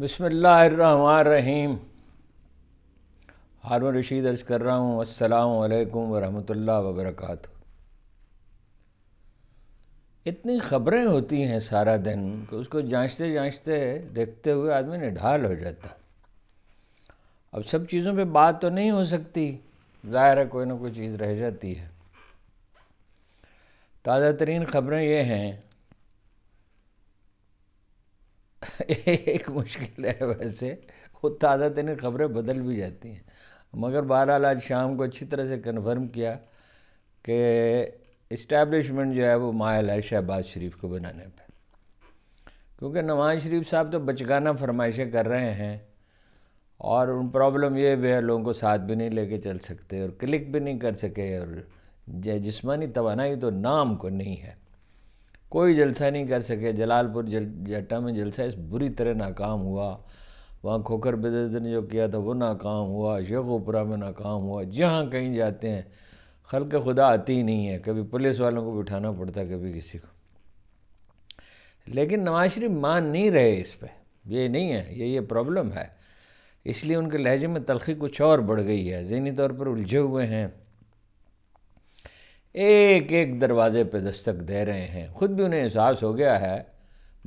बसमीम हारून रशीद अर्ज़ कर रहा हूँ असलकम वरहमल वबरक इतनी ख़बरें होती हैं सारा दिन कि उसको जांचते जांचते देखते हुए आदमी निढाल हो जाता अब सब चीज़ों पे बात तो नहीं हो सकती ज़ाहिर है कोई ना कोई चीज़ रह जाती है ताज़ा तरीन ख़बरें ये हैं एक मुश्किल है वैसे वो ताज़ा तरीन खबरें बदल भी जाती हैं मगर बहरहाल आज शाम को अच्छी तरह से कन्फर्म किया कि इस्टेब्लिशमेंट जो है वो मायल है शहबाज शरीफ को बनाने पर क्योंकि नवाज शरीफ साहब तो बचगाना फरमाइशें कर रहे हैं और उन प्रॉब्लम ये भी है लोगों को साथ भी नहीं लेके चल सकते और क्लिक भी नहीं कर सके और जिसमानी तोानाई तो नाम को नहीं है कोई जलसा नहीं कर सके जलालपुर जल जट्टा में जलसा इस बुरी तरह नाकाम हुआ वहाँ खोकर बदस्त ने जो किया था वो नाकाम हुआ शेखोपुरा में नाकाम हुआ जहाँ कहीं जाते हैं खल के खुदा आती ही नहीं है कभी पुलिस वालों को बिठाना पड़ता कभी किसी को लेकिन नवाज शरीफ मान नहीं रहे इस पर ये नहीं है ये ये प्रॉब्लम है इसलिए उनके लहजे में तलखी कुछ और बढ़ गई है जहनी तौर पर उलझे हुए हैं एक एक दरवाज़े पे दस्तक दे रहे हैं ख़ुद भी उन्हें एहसास हो गया है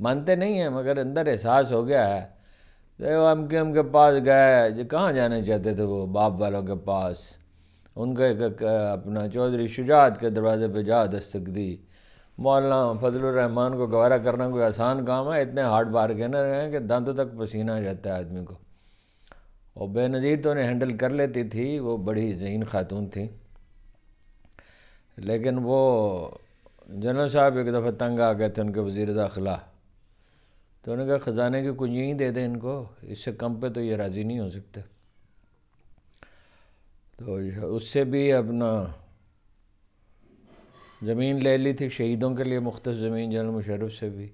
मानते नहीं हैं मगर अंदर एहसास हो गया है तो हम के उनके के पास गए जो कहाँ जाने चाहते थे वो बाप वालों के पास उनका एक अपना चौधरी शुजात के दरवाज़े पे जा दस्तक दी मौलाना रहमान को गवारा करना कोई आसान काम है इतने हार्ड बार कहना हैं कि दांतों तक पसीना जाता है आदमी को और बेनज़ीर तो उन्हें हैंडल कर लेती थी वो बड़ी जहीन खातून थी लेकिन वो जनरल साहब एक दफ़ा तंग आ गए थे उनके वज़ी दाखिला तो उन्होंने कहा ख़जाने की कुछ ही दे दें इनको इससे कम पे तो ये राज़ी नहीं हो सकते तो उससे भी अपना ज़मीन ले ली थी शहीदों के लिए मुख्त ज़मीन जनरल मुशरफ से भी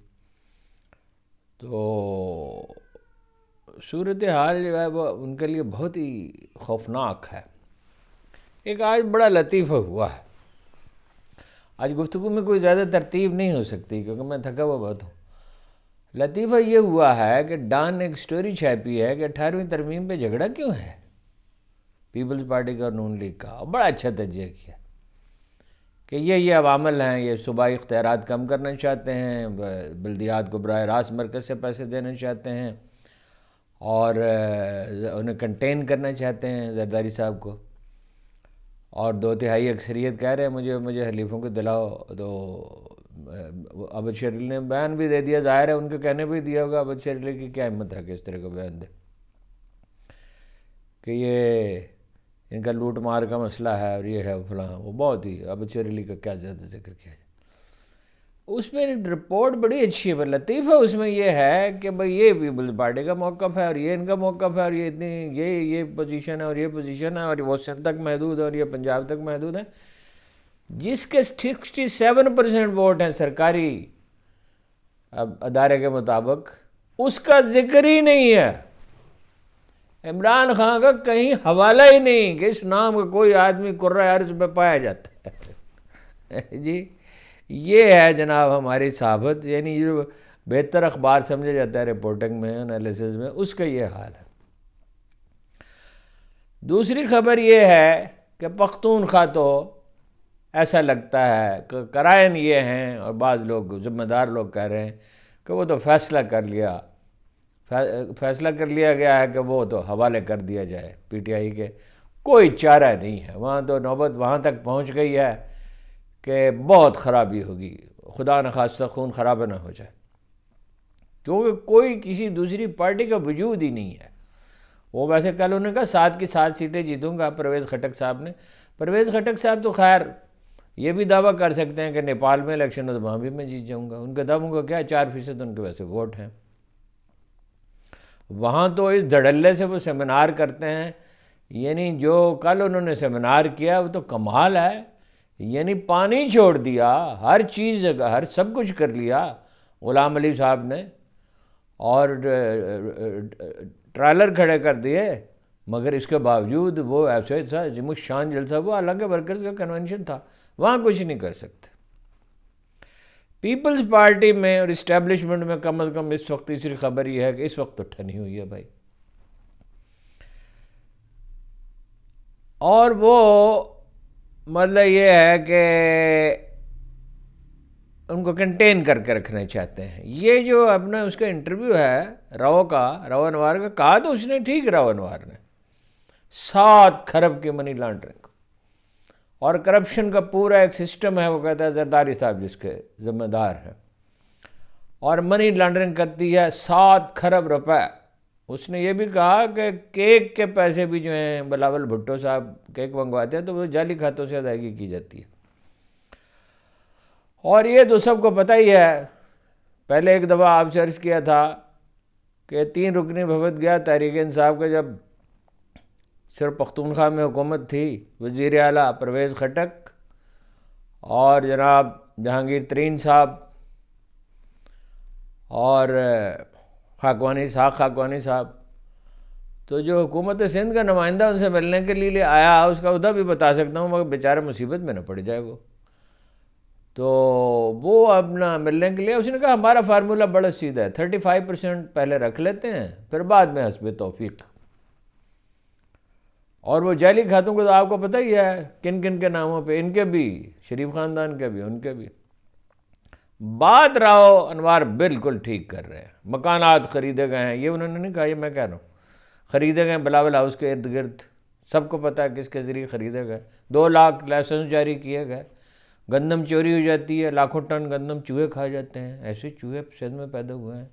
तो सूरत हाल जो है वो उनके लिए बहुत ही खौफनाक है एक आज बड़ा लतीफ़ हुआ है आज गुफ्तु में कोई ज़्यादा तरतीब नहीं हो सकती क्योंकि मैं थका हुआ बहुत हूँ लतीफ़ा ये हुआ है कि डान ने एक स्टोरी छापी है कि अठारहवीं तरमीम पे झगड़ा क्यों है पीपल्स पार्टी का और नून लीग का और बड़ा अच्छा तजिया किया कि ये ये अवामल हैं ये सुबह इख्तियार कम करना चाहते हैं बल्दियात को बरह रास्त मरकज़ से पैसे देना चाहते हैं और उन्हें कंटेन करना चाहते हैं जरदारी साहब को और दो तिहाई अक्सरियत कह रहे हैं मुझे मुझे हलीफों को दिलाओ तो अबद शरील ने बयान भी दे दिया ज़ाहिर है उनके कहने भी दिया होगा अबद शरील की क्या हिम्मत है कि इस तरह का बयान दे कि ये इनका लूट मार का मसला है और ये है फलां वो बहुत ही अबद शरील का क्या ज़्यादा जिक्र किया उसमें रिपोर्ट बड़ी अच्छी है पर लतीफ़ है उसमें यह है कि भाई ये पीपल्स पार्टी का मौकफ है और ये इनका मौकफ है और ये इतनी ये ये पोजीशन है और ये पोजीशन है और वो वोशन तक महदूद है और ये पंजाब तक महदूद है जिसके सिक्सटी सेवन परसेंट वोट हैं सरकारी अब अदारे के मुताबिक उसका जिक्र ही नहीं है इमरान खान का कहीं हवाला ही नहीं कि इस नाम का कोई आदमी कुर्रा अर्ज में पाया जाता है जी ये है जनाब हमारी सहाबत यानी जो बेहतर अखबार समझा जाता है रिपोर्टिंग में एनालिसिस में उसका ये हाल है दूसरी खबर ये है कि पख्तूनख्वा तो ऐसा लगता है कि करायन ये हैं और बाज़ लोग ज़िम्मेदार लोग कह रहे हैं कि वो तो फ़ैसला कर लिया फैसला कर लिया गया है कि वो तो हवाले कर दिया जाए पीटीआई के कोई चारा नहीं है वहाँ तो नौबत वहाँ तक पहुँच गई है कि बहुत ख़राबी होगी खुदा न खास्ता खून ख़राब ना हो जाए क्योंकि कोई किसी दूसरी पार्टी का वजूद ही नहीं है वो वैसे कल उन्होंने कहा सात की सात सीटें जीतूंगा परवेज़ खटक साहब ने परवेज़ खटक साहब तो खैर ये भी दावा कर सकते हैं कि नेपाल में इलेक्शन हो तो वहाँ भी मैं जीत जाऊँगा उनका दावों का क्या चार फीसद उनके वैसे वोट हैं वहाँ तो इस धड़ल्ले से वो सेमिनार करते हैं यानी जो कल उन्होंने सेमिनार किया वो तो कमाल है यानी पानी छोड़ दिया हर चीज़ हर सब कुछ कर लिया ग़ुलाम अली साहब ने और ट्रालर खड़े कर दिए मगर इसके बावजूद वो ऐसे था जमुश शान जलसा वो अलग वर्कर्स का कन्वेंशन था वहाँ कुछ नहीं कर सकते पीपल्स पार्टी में और इस्टेब्लिशमेंट में कम अज़ कम इस वक्त तीसरी खबर ये है कि इस वक्त तो ठनी हुई है भाई और वो मतलब ये है कि उनको कंटेन करके रखना चाहते हैं ये जो अपना उसका इंटरव्यू है राव का राव अनवार का कहा तो उसने ठीक राव अनवार ने सात खरब की मनी लॉन्ड्रिंग और करप्शन का पूरा एक सिस्टम है वो कहता है जरदारी साहब जिसके जिम्मेदार हैं और मनी लॉन्ड्रिंग करती है सात खरब रुपए उसने ये भी कहा कि केक के पैसे भी जो हैं बलावल भुट्टो साहब केक मंगवाते हैं तो वो जाली खातों से अदायगी की जाती है और ये तो सबको पता ही है पहले एक दफ़ा आप सर्च किया था कि तीन रुकनी भवत गया तहरीक इंसाफ का जब सिर्फ पख्तूनख्वा में हुकूमत थी वज़ी अला परवेज़ खटक और जनाब जहांगीर तरीन साहब और खाकवानी साहब खाकवानी साहब तो जो हुकूमत सिंध का नुमाइंदा उनसे मिलने के लिए आया उसका उदा भी बता सकता हूँ मगर बेचारे मुसीबत में न पड़ जाए वो तो वो अपना मिलने के लिए उसने कहा हमारा फार्मूला बड़ा सीधा है थर्टी फाइव परसेंट पहले रख लेते हैं फिर बाद में हसब तोफ़ीक और वो जैली खातों को तो आपको पता ही है किन किन के नामों पे इनके भी शरीफ ख़ानदान के भी उनके भी बाद राव अनवार बिल्कुल ठीक कर रहे हैं मकान ख़रीदे गए हैं ये उन्होंने नहीं कहा ये मैं कह रहा हूँ ख़रीदे गए बिलावल हाउस के इर्द गिर्द सबको पता है किसके ज़रिए ख़रीदे गए दो लाख लाइसेंस जारी किए गए गंदम चोरी हो जाती है लाखों टन गंदम चूहे खा जाते हैं ऐसे चूहे सिंध में पैदा हुए हैं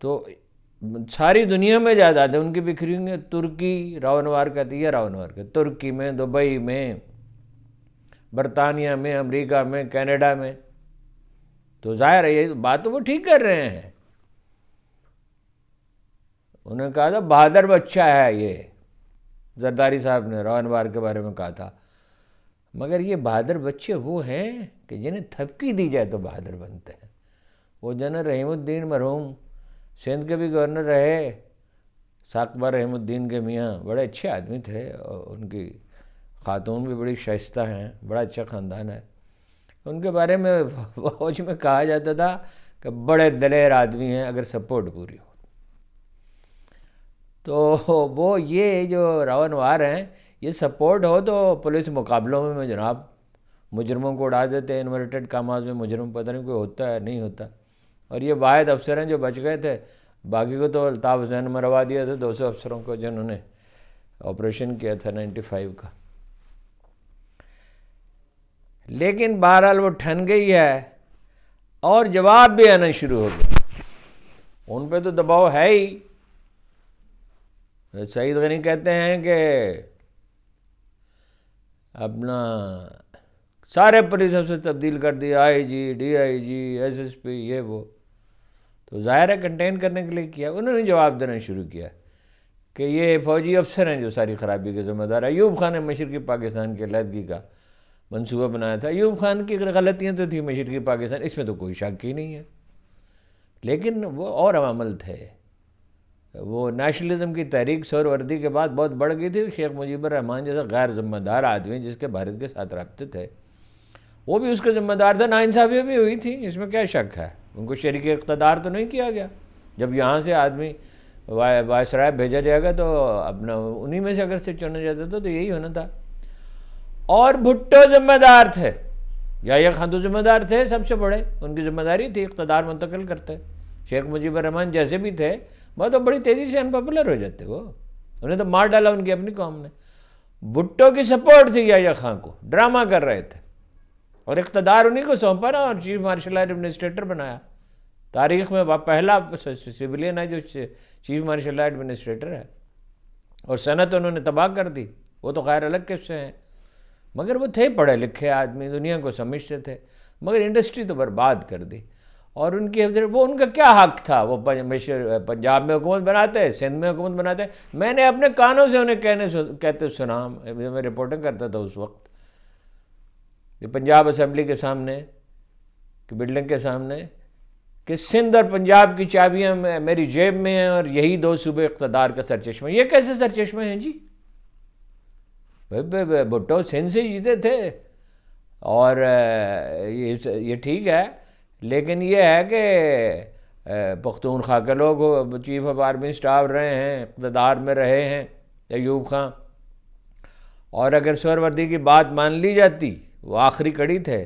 तो सारी दुनिया में है उनकी बिखरी हुई हैं तुर्की रावनवार कहती है रावनवार के तुर्की में दुबई में बरतानिया में अमेरिका में कनाडा में तो जाहिर है ये बात तो वो ठीक कर रहे हैं उन्होंने कहा था बहादुर बच्चा है ये जरदारी साहब ने रवानवार के बारे में कहा था मगर ये बहादुर बच्चे वो हैं कि जिन्हें थपकी दी जाए तो बहादुर बनते हैं वो जनरल रहीमुद्दीन मरहूम सिंध के भी गवर्नर रहे साकबर रहीमुद्दीन के मियाँ बड़े अच्छे आदमी थे और उनकी ख़ातून भी बड़ी शाइस्ता हैं बड़ा अच्छा ख़ानदान है उनके बारे में फौज में कहा जाता था कि बड़े दलेर आदमी हैं अगर सपोर्ट पूरी हो तो वो ये जो रावनवार हैं ये सपोर्ट हो तो पुलिस मुकाबलों में, जनाब मुजरमों को उड़ा देते हैं इन्वर्टेड कामाज में मुजरम पता नहीं कोई होता है नहीं होता और ये वायद अफसर हैं जो बच गए थे बाकी को तो अलताफ़ हुसैन मरवा दिया था दो सौ अफसरों को जिन्होंने ऑपरेशन किया था नाइन्टी फाइव का लेकिन बहरहाल वो ठन गई है और जवाब भी आना शुरू हो गया उन पर तो दबाव है ही सईद गनी कहते हैं कि अपना सारे परिसर से तब्दील कर दिया I G D I G S S P ये वो तो ज़ाहिर है कंटेन करने के लिए किया उन्होंने जवाब देना शुरू किया कि ये फ़ौजी अफसर हैं जो सारी खराबी के ज़िम्मेदार यूब खान है मशरक़ी पाकिस्तान के लहदगी का मंसूबा बनाया था यूब खान की अगर गलतियाँ तो थी मशरक़ी पाकिस्तान इसमें तो कोई शक ही नहीं है लेकिन वो और अमल थे वो नेशनलिज्म की तहरीक सरवर्दी के बाद बहुत बढ़ गई थी शेख मुजीबर रहमान जैसा गैर जिम्मेदार आदमी जिसके भारत के साथ रबते थे वो भी उसका जिम्मेदार था नाानसाफियाँ भी हुई थी इसमें क्या शक है उनको शरीक इकतदार तो नहीं किया गया जब यहाँ से आदमी वायसराय भेजा जाएगा तो अपना उन्हीं में से अगर से चुना जाता था तो यही होना था और भुट्टो जिम्मेदार थे या खान तो जिम्मेदार थे सबसे बड़े उनकी जिम्मेदारी थी इकतदार मुंतकिल करते शेख मुजीबर रहमान जैसे भी थे वह तो बड़ी तेज़ी से अनपॉपुलर हो जाते वो उन्हें तो मार डाला उनकी अपनी कौम ने भुट्टो की सपोर्ट थी या खां को ड्रामा कर रहे थे और इकतदार उन्हीं को सौंपा ना और चीफ मार्शल एडमिनिस्ट्रेटर बनाया तारीख में पहला सिविलियन है जो चीफ मार्शल एडमिनिस्ट्रेटर है और सनत उन्होंने तबाह कर दी वो तो खैर अलग किस्से हैं मगर वो थे पढ़े लिखे आदमी दुनिया को समझते थे मगर इंडस्ट्री तो बर्बाद कर दी और उनकी वो उनका क्या हक था वो पंजाब में हुकूमत बनाते हैं सिंध में हुकूमत बनाते हैं मैंने अपने कानों से उन्हें कहने सु, कहते सुना मैं रिपोर्टिंग करता था उस वक्त पंजाब असम्बली के सामने कि बिल्डिंग के सामने कि सिंध और पंजाब की चाबियाँ मेरी जेब में हैं और यही दो सूबे इकतदार का सरचश्मा ये कैसे सरचश्मे हैं जी भुट्टो सिंध से जीते थे और ये ये ठीक है लेकिन ये है कि पख्तूनख्वा के लोग चीफ ऑफ आर्मी स्टाफ रहे हैं इकतदार में रहे हैं अयूब खां और अगर स्वरवर्दी की बात मान ली जाती वो आखिरी कड़ी थे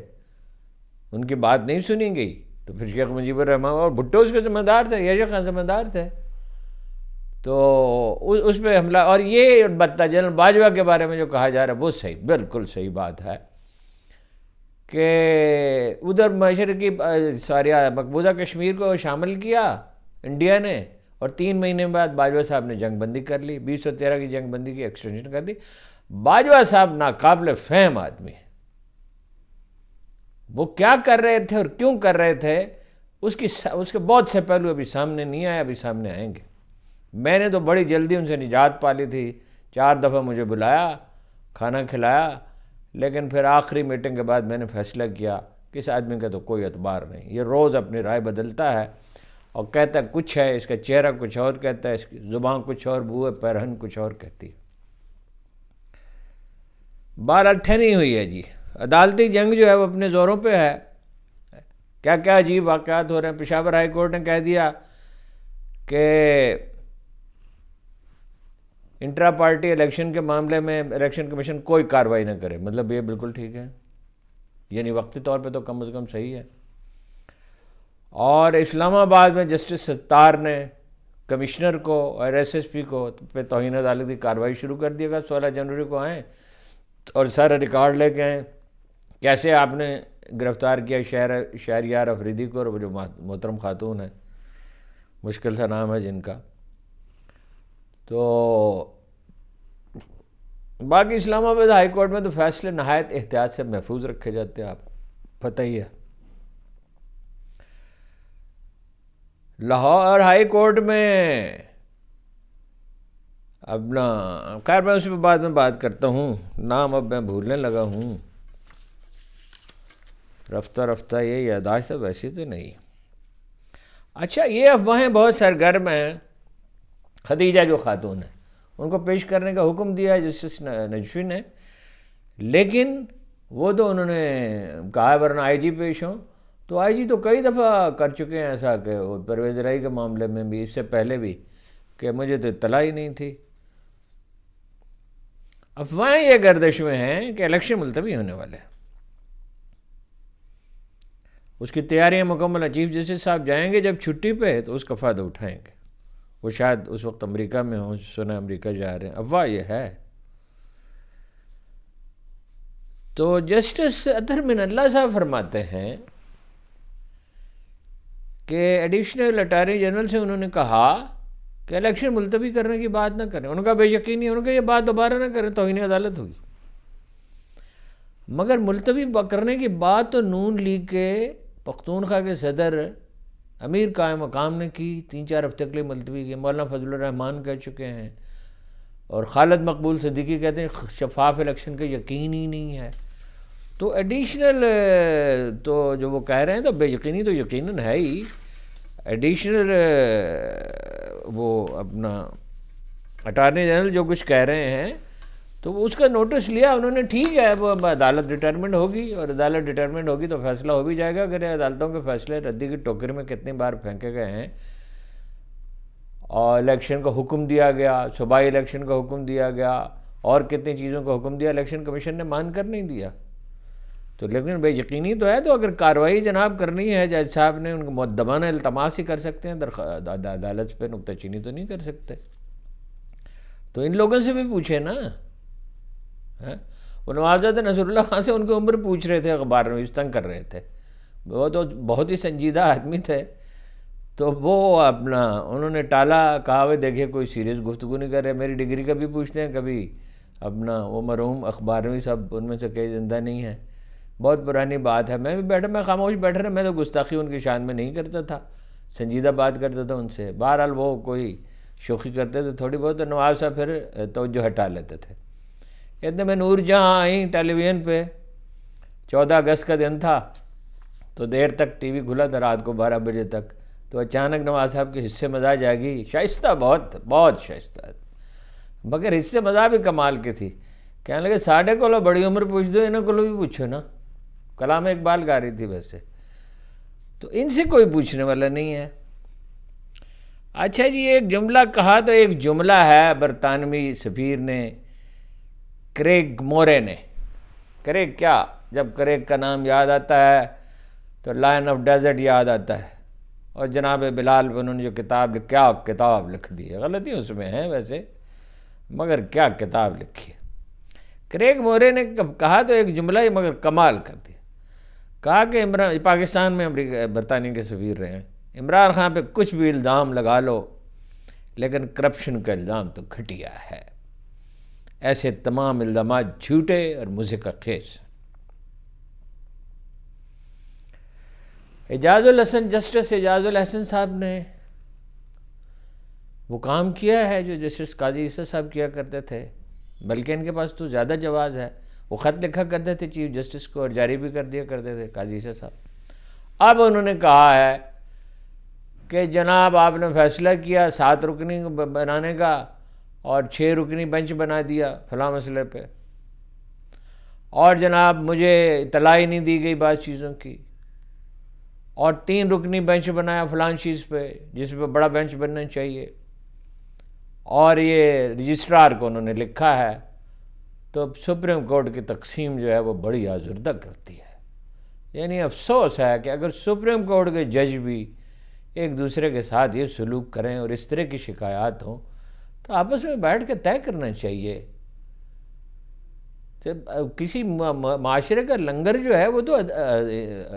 उनकी बात नहीं सुनी गई तो फिर शेख मुजीबर रहमान और भुट्टो उसके ज़िम्मेदार थे यशक खान जिम्मेदार थे तो उस पर हमला और ये बत्ता जनरल बाजवा के बारे में जो कहा जा रहा है वो सही बिल्कुल सही बात है कि उधर मशरकी सारिया मकबूजा कश्मीर को शामिल किया इंडिया ने और तीन महीने बाद बाजवा साहब ने जंगबंदी कर ली बीस सौ तेरह की जंगबंदी की एक्सटेंशन कर दी बाजवा साहब नाकाबले फहम आदमी वो क्या कर रहे थे और क्यों कर रहे थे उसकी उसके बहुत से पहलू अभी सामने नहीं आए अभी सामने आएंगे मैंने तो बड़ी जल्दी उनसे निजात पा ली थी चार दफ़ा मुझे बुलाया खाना खिलाया लेकिन फिर आखिरी मीटिंग के बाद मैंने फैसला किया किस आदमी का तो कोई अतबार नहीं ये रोज़ अपनी राय बदलता है और कहता है कुछ है इसका चेहरा कुछ और कहता है इसकी ज़ुबान कुछ और बूए पैरहन कुछ और कहती है बहरहाल ठहरी हुई है जी अदालती जंग जो है वो अपने ज़ोरों पे है क्या क्या अजीब वाक़ात हो रहे हैं पिशावर हाई कोर्ट ने कह दिया कि इंट्रा पार्टी इलेक्शन के मामले में इलेक्शन कमीशन कोई कार्रवाई ना करे मतलब ये बिल्कुल ठीक है यानी वक्ती तौर पे तो कम अज़ कम सही है और इस्लामाबाद में जस्टिस सत्तार ने कमिश्नर को और एसएसपी को पे तोहन अदालत की कार्रवाई शुरू कर दिएगा सोलह जनवरी को आएँ और सारा रिकॉर्ड लेके आएँ कैसे आपने गिरफ़्तार किया शहर शहरियार अफरीदी को और वो जो मोहतरम खातून है मुश्किल सा नाम है जिनका तो बाकी इस्लामाबाद हाई कोर्ट में तो फैसले नहायत एहतियात से महफूज रखे जाते हैं आपको पता ही है लाहौर हाई कोर्ट में अपना खैर मैं उस पर बाद में बात करता हूँ नाम अब मैं भूलने लगा हूँ रफ्ता रफ्ता ये यादाश्त वैसी वैसे तो नहीं अच्छा ये अफवाहें बहुत सरगर्म हैं खदीजा जो खातून है उनको पेश करने का हुक्म दिया है जस्टिस नजफी ने लेकिन वो तो उन्होंने कहा है वरना आईजी पेश हों तो आईजी तो कई दफ़ा कर चुके हैं ऐसा कि परवेज़ राई के मामले में भी इससे पहले भी कि मुझे तो इतला ही नहीं थी अफवाहें ये गर्दिश में हैं कि इलेक्शन मुलतवी होने वाले हैं उसकी तैयारियां मुकम्मल चीफ जस्टिस साहब जाएंगे जब छुट्टी पे तो उसका फ़ायदा उठाएंगे वो शायद उस वक्त अमेरिका में हों सुना अमेरिका जा रहे हैं अफवाह ये है तो जस्टिस अतर मिन अल्लाह साहब फरमाते हैं कि एडिशनल अटारनी जनरल से उन्होंने कहा कि इलेक्शन मुलतवी करने की बात ना करें उनका बेयकीन है उनका ये बात दोबारा ना करें तो नहीं अदालत होगी मगर मुलतवी करने की बात तो नून लीग के पख्तूनखा के सदर अमीर कायम काम ने की तीन चार हफ्ते के लिए मुलतवी की मौलाना फजल रहमान कह चुके हैं और खालद मकबूल सिद्दीकी कहते हैं शफाफ इलेक्शन का यकीन ही नहीं है तो एडिशनल तो जो वो कह रहे हैं तो बेयकनी तो यकीन है ही एडिशनल वो अपना अटारनी जनरल जो कुछ कह रहे हैं तो उसका नोटिस लिया उन्होंने ठीक है अब अदालत डिटर्मेंट होगी और अदालत डिटर्मेंट होगी तो फैसला हो भी जाएगा अगर अदालतों के फैसले रद्दी की टोकरी में कितनी बार फेंके गए हैं और इलेक्शन का हुक्म दिया गया सूबाई इलेक्शन का हुक्म दिया गया और कितनी चीज़ों का हुक्म दिया इलेक्शन कमीशन ने मान कर नहीं दिया तो लेकिन भाई यकीनी तो है तो अगर कार्रवाई जनाब करनी है जज साहब ने उनको मुद्दबाना अल्तमास ही कर सकते हैं अदालत पर नुकताचीनी तो नहीं कर सकते तो इन लोगों से भी पूछे ना हैं वो नवाबजाद नसरुल्ला खान से उनकी उम्र पूछ रहे थे अखबार में तंग कर रहे थे वो तो बहुत ही संजीदा आदमी थे तो वो अपना उन्होंने टाला कहा वे देखे कोई सीरियस गुफ्तु नहीं कर रहे मेरी डिग्री का भी पूछते हैं कभी अपना वो मरहूम अखबारवी सब उनमें से कई जिंदा नहीं है बहुत पुरानी बात है मैं भी बैठा मैं खामोश बैठे रहा मैं तो गुस्ताखी उनकी शान में नहीं करता था संजीदा बात करता था उनसे बहरहाल वो कोई शोखी करते थे थोड़ी बहुत तो नवाब साहब फिर तोजो हटा लेते थे कहते मैं नूर जहाँ आई टेलीविज़न पे चौदह अगस्त का दिन था तो देर तक टीवी खुला था रात को बारह बजे तक तो अचानक नवाज साहब के हिस्से मजा जाएगी शाइस्ता बहुत बहुत शाइस्ता मगर हिस्से मजा भी कमाल की थी कहने लगे साढ़े को बड़ी उम्र पूछ दो इन्हों को भी पूछो ना कलाम इकबाल गा रही थी वैसे तो इनसे कोई पूछने वाला नहीं है अच्छा जी एक जुमला कहा तो एक जुमला है बरतानवी सफ़ीर ने क्रेग मोरे ने क्रेग क्या जब क्रेग का नाम याद आता है तो लाइन ऑफ डेजर्ट याद आता है और जनाब बिलाल पर उन्होंने जो किताब लिख क्या किताब लिख दी है गलती उसमें है वैसे मगर क्या किताब लिखी है क्रेग मोरे ने कहा तो एक जुमला ही मगर कमाल कर दिया कहा कि इमरान पाकिस्तान में अमरीका बरतानिया के सफीर रहे हैं इमरान खान पे कुछ भी इल्ज़ाम लगा लो लेकिन करप्शन का इल्ज़ाम तो घटिया है ऐसे तमाम इल्ज़ाम झूठे और मुझे का खेस एजाजुल हसन जस्टिस एजाजुल हसन साहब ने वो काम किया है जो जस्टिस काजी ईसा साहब किया करते थे बल्कि इनके पास तो ज़्यादा जवाब है वो ख़त लिखा करते थे चीफ जस्टिस को और जारी भी कर दिया करते थे काजी ईसा साहब अब उन्होंने कहा है कि जनाब आपने फैसला किया सात रुकनी बनाने का और छः रुकनी बेंच बना दिया फला मसले पे और जनाब मुझे तलाई नहीं दी गई बात चीज़ों की और तीन रुकनी बेंच बनाया फलान चीज़ पे जिस पे बड़ा बेंच बनना चाहिए और ये रजिस्ट्रार को उन्होंने लिखा है तो सुप्रीम कोर्ट की तकसीम जो है वो बड़ी आजुर्दा करती है यानी अफसोस है कि अगर सुप्रीम कोर्ट के जज भी एक दूसरे के साथ ये सलूक करें और इस तरह की शिकायत हों तो आपस में बैठ कर तय करना चाहिए तो किसी माशरे का लंगर जो है वो तो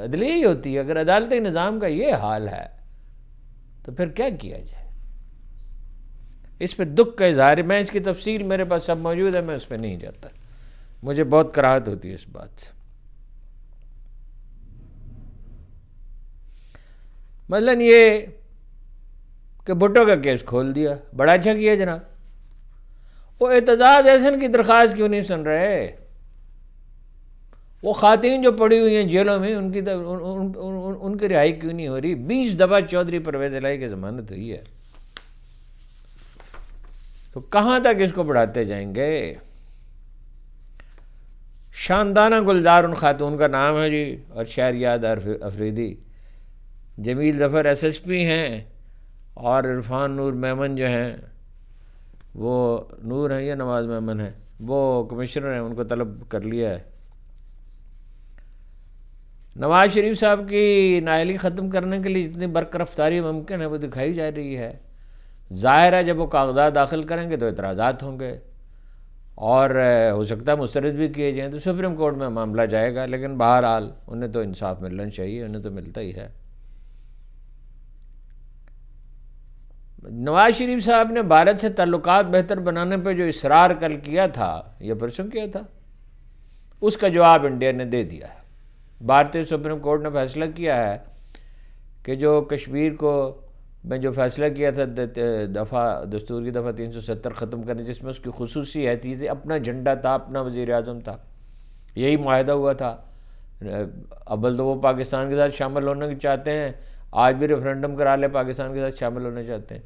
अदली ही होती है अगर अदालत निज़ाम का ये हाल है तो फिर क्या किया जाए इस पर दुख का इजहार मैं इसकी तफसील मेरे पास सब मौजूद है मैं उस पर नहीं जाता मुझे बहुत कराहत होती है इस बात से मतलब ये कि भुट्टो का केस खोल दिया बड़ा अच्छा किया जनाब वो एतजाज़ एहसन की दरख्वास्त क्यों नहीं सुन रहे वो खातन जो पड़ी हुई हैं जेलों में उनकी तर, तो- उन, उन, उन, उन, उनकी रिहाई क्यों नहीं हो रही बीस दफ़ा चौधरी परवेज लाई की जमानत हुई है तो कहाँ तक इसको बढ़ाते जाएंगे शानदाना गुलजार उन खातून का नाम है जी और शहर याद Afridi Jamil Zafar S S P हैं और इरफान नूर मेमन जो हैं वो नूर हैं या नवाज मेमन हैं वो कमिश्नर हैं उनको तलब कर लिया है नवाज शरीफ साहब की नायली ख़त्म करने के लिए जितनी बर्क रफ्तारी मुमकिन है वो दिखाई जा रही है ज़ाहिर है जब वो कागजात दाखिल करेंगे तो एतराज़ात होंगे और हो सकता है मुस्रद भी किए जाएँ तो सुप्रीम कोर्ट में मामला जाएगा लेकिन बहरहाल उन्हें तो इंसाफ मिलना चाहिए उन्हें तो मिलता ही है नवाज शरीफ साहब ने भारत से ताल्लुक बेहतर बनाने पर जो इसरार कल किया था या परसों किया था उसका जवाब इंडिया ने दे दिया है भारतीय सुप्रीम कोर्ट ने फैसला किया है कि जो कश्मीर को मैं जो फैसला किया था दफ़ा दस्तूर की दफ़ा तीन सौ सत्तर ख़त्म करने जिसमें उसकी खसूसी है अपना झंडा था अपना वजीर अजम था यही माहदा हुआ था अबल तो वो पाकिस्तान के साथ शामिल होना चाहते हैं आज भी रेफरेंडम करा ले पाकिस्तान के साथ शामिल होना चाहते हैं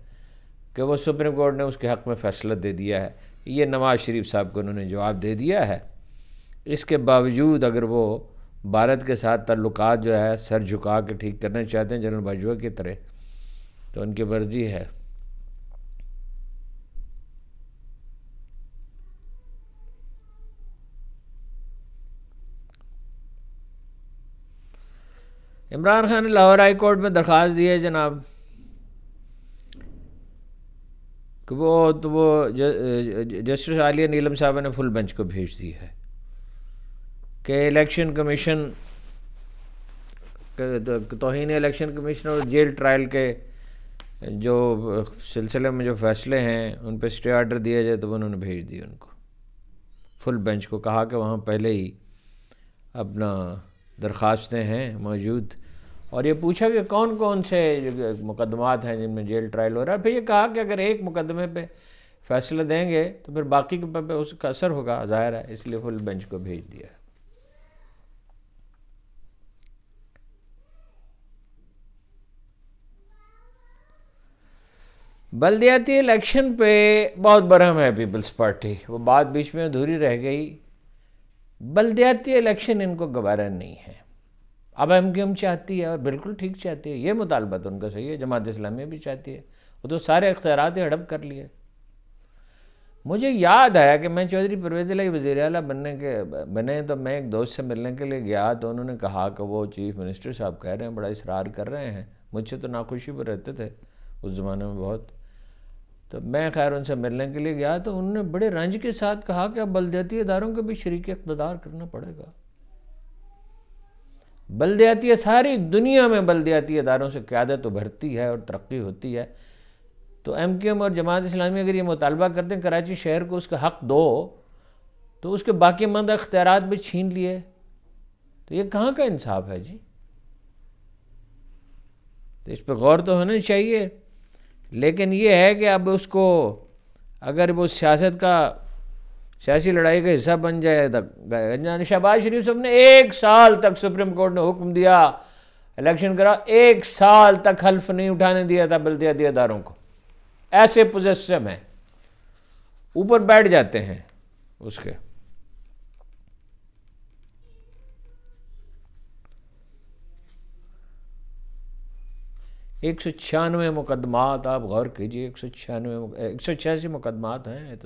कि वो सुप्रीम कोर्ट ने उसके हक़ में फ़ैसला दे दिया है ये नवाज़ शरीफ साहब को उन्होंने जवाब दे दिया है इसके बावजूद अगर वो भारत के साथ तल्लुक़ जो है सर झुका के ठीक करना चाहते हैं जनरल बाजवा की तरह तो उनकी मर्ज़ी है इमरान खान ने लाहौर हाई कोर्ट में दरख्वास्त दी है जनाब कि वो तो वो जस्टिस आलिया नीलम साहबा ने फुल बेंच को भेज दी है कि इलेक्शन कमीशन तो, तोहन इलेक्शन कमीशन और जेल ट्रायल के जो सिलसिले में जो फैसले हैं उन पर स्टे ऑर्डर दिया जाए तो उन्होंने भेज दिया उनको फुल बेंच को कहा कि वहाँ पहले ही अपना दरख्वास्तें हैं मौजूद और ये पूछा कि कौन कौन से मुकदमात हैं जिनमें जेल ट्रायल हो रहा है फिर ये कहा कि अगर एक मुकदमे पे फैसला देंगे तो फिर बाकी के पे उसका असर होगा जाहिर है इसलिए फुल बेंच को भेज दिया बल्दियाती इलेक्शन पे बहुत बरहम है पीपल्स पार्टी वो बात बीच में अधूरी रह गई बल्दियाती इलेक्शन इनको गवारा नहीं है अब एम क्यूम एम चाहती है और बिल्कुल ठीक चाहती है ये मुतालबा तो उनका सही है जमात इस्लामी भी चाहती है वो तो सारे अख्तियारत हड़प कर लिए मुझे याद आया कि मैं चौधरी परवेज लाई वज़ी अला बनने के बने तो मैं एक दोस्त से मिलने के लिए गया तो उन्होंने कहा कि वो चीफ़ मिनिस्टर साहब कह रहे हैं बड़ा इसरार कर रहे हैं मुझसे तो नाखुशी पर रहते थे उस ज़माने में बहुत तो मैं खैर उनसे मिलने के लिए गया तो उन्होंने बड़े रंज के साथ कहा कि अब बलदती इदारों को भी शरीक इकतदार करना पड़ेगा है सारी दुनिया में बलदयाती इदारों से क्यादत उभरती तो है और तरक्की होती है तो एम क्यू एम और जमात इस्लामी अगर ये मुतालबा करते हैं कराची शहर को उसका हक दो तो उसके बाकी मंद अख्तियार भी छीन लिए तो ये कहाँ का इंसाफ है जी तो इस पर गौर तो होना चाहिए लेकिन ये है कि अब उसको अगर वो सियासत का सियासी लड़ाई का हिस्सा बन जाएगा शहबाज शरीफ साहब ने एक साल तक सुप्रीम कोर्ट ने हुक्म दिया इलेक्शन कराओ एक साल तक हल्फ नहीं उठाने दिया था बल्दियातीदारों को ऐसे पोजिशन है ऊपर बैठ जाते हैं उसके एक सौ छियानवे मुकदमात आप गौर कीजिए एक सौ छियानवे एक सौ छियासी मुकदमात हैं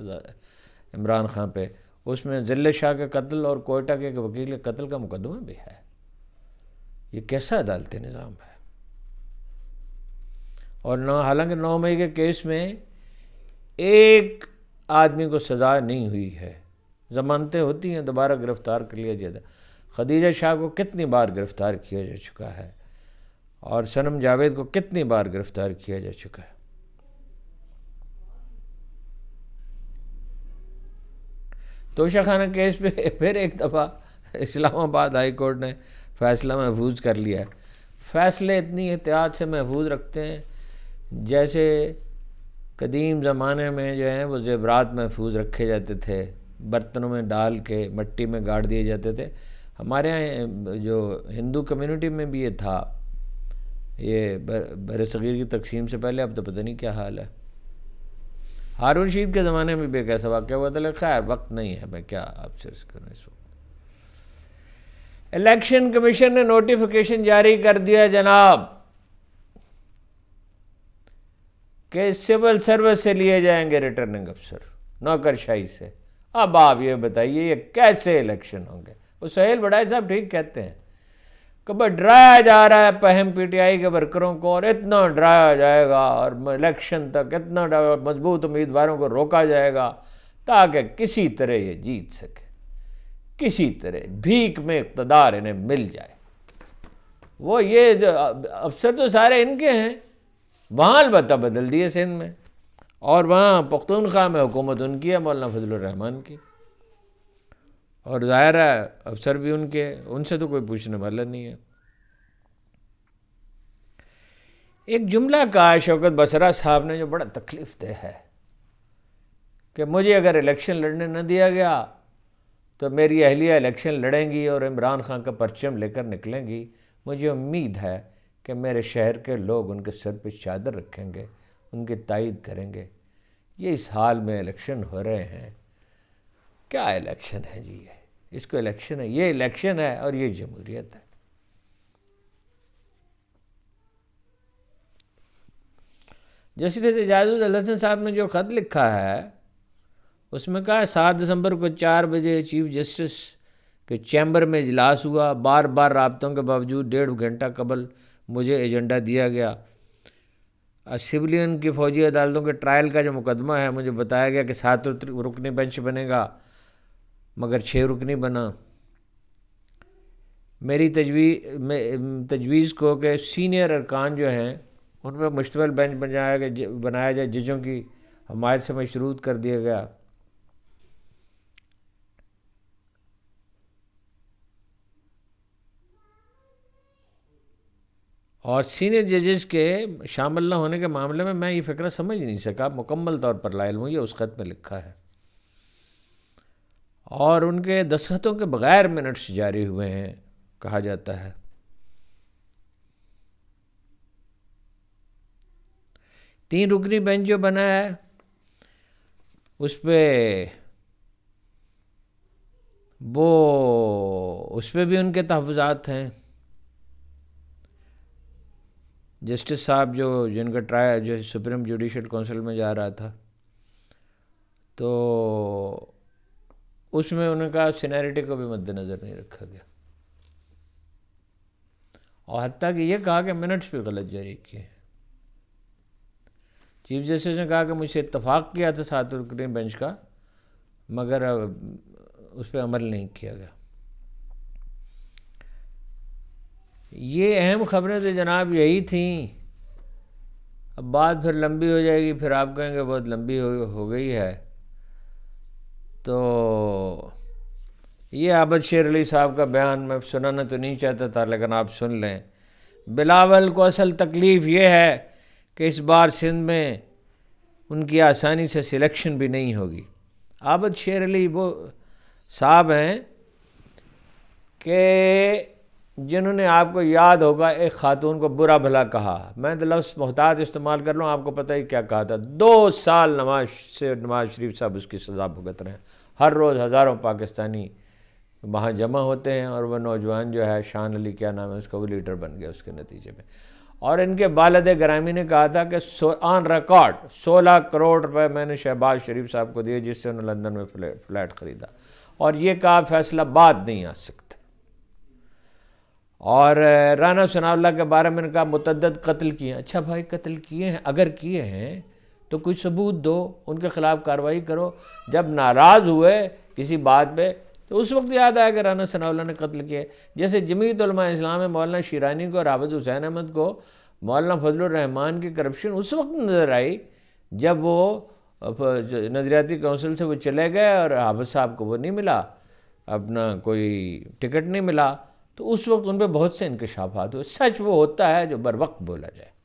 इमरान ख़ान पे उसमें जिले शाह के कत्ल और कोयटा के एक वकील के कत्ल का मुकदमा भी है ये कैसा अदालती निज़ाम है और नौ हालांकि नौ मई के केस में एक आदमी को सज़ा नहीं हुई है जमानतें होती हैं दोबारा गिरफ़्तार कर लिया जाता खदीजा शाह को कितनी बार गिरफ़्तार किया जा चुका है और सनम जावेद को कितनी बार गिरफ़्तार किया जा चुका है तोशाखाना केस पे फिर एक दफ़ा इस्लामाबाद हाई कोर्ट ने फ़ैसला महफूज कर लिया है फ़ैसले इतनी एहतियात से महफूज रखते हैं जैसे कदीम ज़माने में जो है वो ज़ेबरात महफूज रखे जाते थे बर्तनों में डाल के मट्टी में गाड़ दिए जाते थे हमारे यहाँ जो हिंदू कम्युनिटी में भी ये था ये बर सग़ीर की तकसीम से पहले अब तो पता नहीं क्या हाल है हारून शीद के ज़माने में भी कैसा वाक्य हुआ था खैर वक्त नहीं है मैं क्या आपसे करूँ इस वक्त इलेक्शन कमीशन ने नोटिफिकेशन जारी कर दिया जनाब के सिविल सर्विस से लिए जाएंगे रिटर्निंग अफसर नौकरशाही से अब आप ये बताइए ये कैसे इलेक्शन होंगे वो सहेल बड़ाई साहब ठीक कहते हैं कभी डराया जा रहा है पहम पीटीआई के वर्करों को और इतना डराया जाएगा और इलेक्शन तक इतना मजबूत उम्मीदवारों को रोका जाएगा ताकि किसी तरह ये जीत सके किसी तरह भीख में इकतदार इन्हें मिल जाए वो ये जो अफसर तो सारे इनके हैं वहाँ अलबत्ता बदल दिए सिंध में और वहाँ पख्तूनख्वा में हुकूमत उनकी है मौलाना फजल रहमान की और ज़ाहिर है अफसर भी उनके उनसे तो कोई पूछने वाला नहीं है एक जुमला कहा शौकत बसरा साहब ने जो बड़ा तकलीफ दे है कि मुझे अगर इलेक्शन लड़ने न दिया गया तो मेरी अहलिया इलेक्शन लड़ेंगी और इमरान खान का परचम लेकर निकलेंगी मुझे उम्मीद है कि मेरे शहर के लोग उनके सर पर चादर रखेंगे उनकी तायद करेंगे ये इस हाल में इलेक्शन हो रहे हैं क्या इलेक्शन है जी ये इसको इलेक्शन है ये इलेक्शन है और ये जमहूरियत है जैसे जैसे अलहसन साहब ने जो ख़त लिखा है उसमें कहा है सात दिसंबर को चार बजे चीफ जस्टिस के चैम्बर में इजलास हुआ बार बार रबतों के बावजूद डेढ़ घंटा कबल मुझे एजेंडा दिया गया सिविलियन की फ़ौजी अदालतों के ट्रायल का जो मुकदमा है मुझे बताया गया कि सात रुकनी बेंच बनेगा मगर छः रुकनी बना मेरी तजवी तजवीज़ को कि सीनियर अरकान जो हैं उन पर मुश्तमल बेंच बनाया गया बनाया जाए जजों की हमायत से मशरूत कर दिया गया और सीनियर जजेस के शामिल न होने के मामले में मैं ये फ़िक्र समझ नहीं सका मुकम्मल तौर पर लाइल हूँ ये उस ख़त में लिखा है और उनके दस्खतों के बगैर मिनट्स जारी हुए हैं कहा जाता है तीन रुकनी बेंच जो बना है उस पर वो उस पर भी उनके तहफात हैं जस्टिस साहब जो जिनका ट्रायल जो सुप्रीम जुडिशल काउंसिल में जा रहा था तो उसमें उनका सीनैरिटी को भी मद्देनज़र नहीं रखा गया और हती कि यह कहा कि मिनट्स भी गलत जारी किए हैं चीफ जस्टिस ने कहा कि मुझे इतफाक़ किया था सात रुकने बेंच का मगर उस पर अमल नहीं किया गया ये अहम खबरें तो जनाब यही थी अब बात फिर लंबी हो जाएगी फिर आप कहेंगे बहुत लंबी हो, हो गई है तो ये आबद शेर अली साहब का बयान मैं सुनाना तो नहीं चाहता था लेकिन आप सुन लें बिलावल को असल तकलीफ़ ये है कि इस बार सिंध में उनकी आसानी से सिलेक्शन भी नहीं होगी आबद शेर अली वो साहब हैं कि जिन्होंने आपको याद होगा एक खातून को बुरा भला कहा मैं तो लफ्स मोहताज इस्तेमाल कर लूँ आपको पता ही क्या कहा था दो साल नवाज से नवाज शरीफ साहब उसकी सजा भुगत रहे हैं हर रोज़ हज़ारों पाकिस्तानी वहाँ जमा होते हैं और वह नौजवान जो है शान अली क्या नाम है उसका वो लीडर बन गया उसके नतीजे में और इनके बालद ग्रामी ने कहा था कि ऑन रिकॉर्ड 16 करोड़ रुपए मैंने शहबाज शरीफ साहब को दिए जिससे उन्होंने लंदन में फ्लैट फ्लैट ख़रीदा और ये कहा फैसला बाद नहीं आ सकता और राना सनाउल्ला के बारे में कहा मुतद कत्ल किए अच्छा भाई कत्ल किए हैं अगर किए हैं तो कुछ सबूत दो उनके ख़िलाफ़ कार्रवाई करो जब नाराज़ हुए किसी बात पे तो उस वक्त याद आया कि राना सनाउल्ला ने कत्ल किए जैसे जमीत इस्लाम है मौलाना शिरानी को और हुसैन अहमद को मौलाना फजलरहमान की करप्शन उस वक्त नज़र आई जब वो नज़रियाती कौंसिल से वो चले गए और हाफिज़ साहब को वो नहीं मिला अपना कोई टिकट नहीं मिला तो उस वक्त उन पर बहुत से इंकशाफात हुए सच वो होता है जो बर वक्त बोला जाए